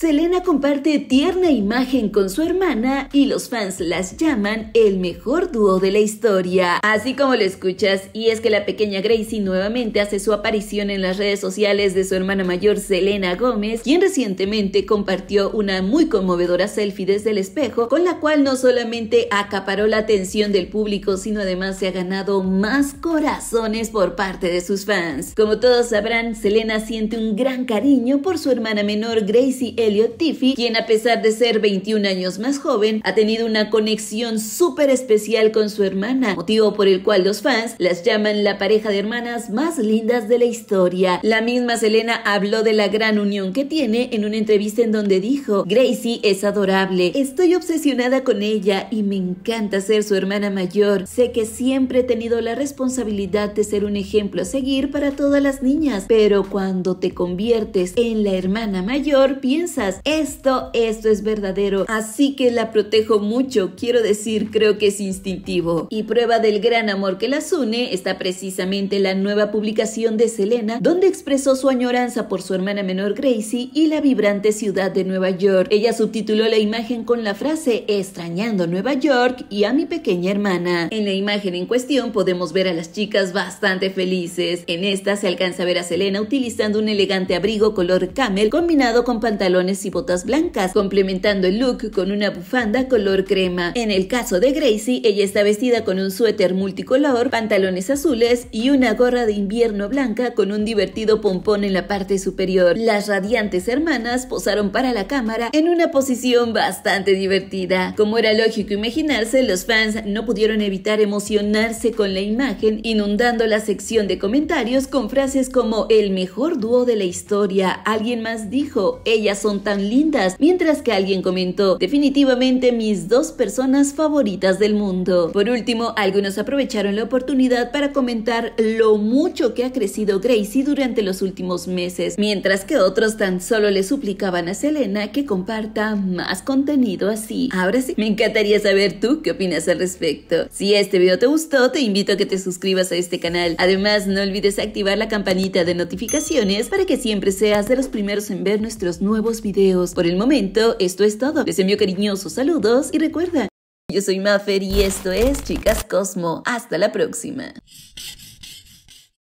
Selena comparte tierna imagen con su hermana y los fans las llaman el mejor dúo de la historia. Así como lo escuchas, y es que la pequeña Gracie nuevamente hace su aparición en las redes sociales de su hermana mayor Selena Gómez, quien recientemente compartió una muy conmovedora selfie desde el espejo, con la cual no solamente acaparó la atención del público, sino además se ha ganado más corazones por parte de sus fans. Como todos sabrán, Selena siente un gran cariño por su hermana menor Gracie Elliot Tiffy, quien a pesar de ser 21 años más joven, ha tenido una conexión súper especial con su hermana, motivo por el cual los fans las llaman la pareja de hermanas más lindas de la historia. La misma Selena habló de la gran unión que tiene en una entrevista en donde dijo, Gracie es adorable, estoy obsesionada con ella y me encanta ser su hermana mayor, sé que siempre he tenido la responsabilidad de ser un ejemplo a seguir para todas las niñas, pero cuando te conviertes en la hermana mayor, piensa esto, esto es verdadero, así que la protejo mucho, quiero decir, creo que es instintivo. Y prueba del gran amor que las une está precisamente la nueva publicación de Selena, donde expresó su añoranza por su hermana menor Gracie y la vibrante ciudad de Nueva York. Ella subtituló la imagen con la frase extrañando Nueva York y a mi pequeña hermana. En la imagen en cuestión podemos ver a las chicas bastante felices. En esta se alcanza a ver a Selena utilizando un elegante abrigo color camel combinado con pantalones y botas blancas, complementando el look con una bufanda color crema. En el caso de Gracie, ella está vestida con un suéter multicolor, pantalones azules y una gorra de invierno blanca con un divertido pompón en la parte superior. Las radiantes hermanas posaron para la cámara en una posición bastante divertida. Como era lógico imaginarse, los fans no pudieron evitar emocionarse con la imagen, inundando la sección de comentarios con frases como el mejor dúo de la historia, alguien más dijo, ellas son tan lindas, mientras que alguien comentó, definitivamente mis dos personas favoritas del mundo. Por último, algunos aprovecharon la oportunidad para comentar lo mucho que ha crecido Gracie durante los últimos meses, mientras que otros tan solo le suplicaban a Selena que comparta más contenido así. Ahora sí, me encantaría saber tú qué opinas al respecto. Si este video te gustó, te invito a que te suscribas a este canal. Además, no olvides activar la campanita de notificaciones para que siempre seas de los primeros en ver nuestros nuevos videos por el momento, esto es todo. Les envío cariñosos saludos y recuerda, yo soy Maffer y esto es Chicas Cosmo. Hasta la próxima.